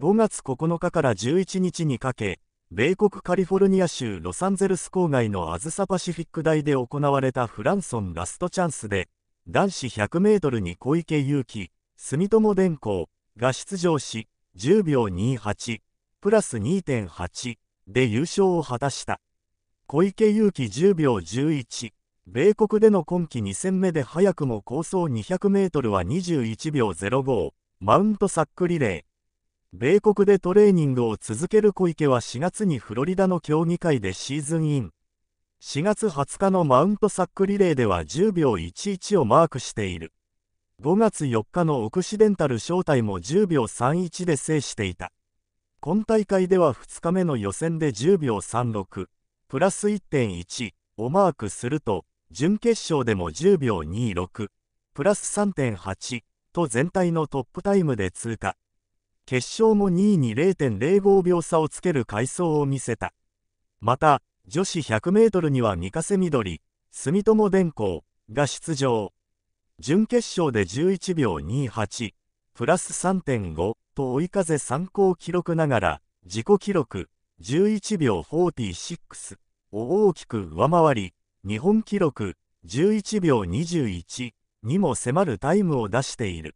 5月9日から11日にかけ、米国カリフォルニア州ロサンゼルス郊外のアズサパシフィック大で行われたフランソンラストチャンスで、男子100メートルに小池祐希、住友電工が出場し、10秒28、プラス2.8で優勝を果たした。小池祐希10秒11、米国での今季2戦目で早くも構想200メートルは21秒05、マウントサックリレー、米国でトレーニングを続ける小池は4月にフロリダの競技会でシーズンイン。4月20日のマウントサックリレーでは10秒11をマークしている。5月4日のオクシデンタル招待も10秒31で制していた。今大会では2日目の予選で10秒36、プラス1.1をマークすると、準決勝でも10秒26、プラス3.8と全体のトップタイムで通過。決勝も2位に0.05秒差をつける快走を見せた。また、女子 100m には三笠緑、住友電工が出場。準決勝で11秒28、プラス3.5と追い風参考記録ながら、自己記録11秒46を大きく上回り、日本記録11秒21にも迫るタイムを出している。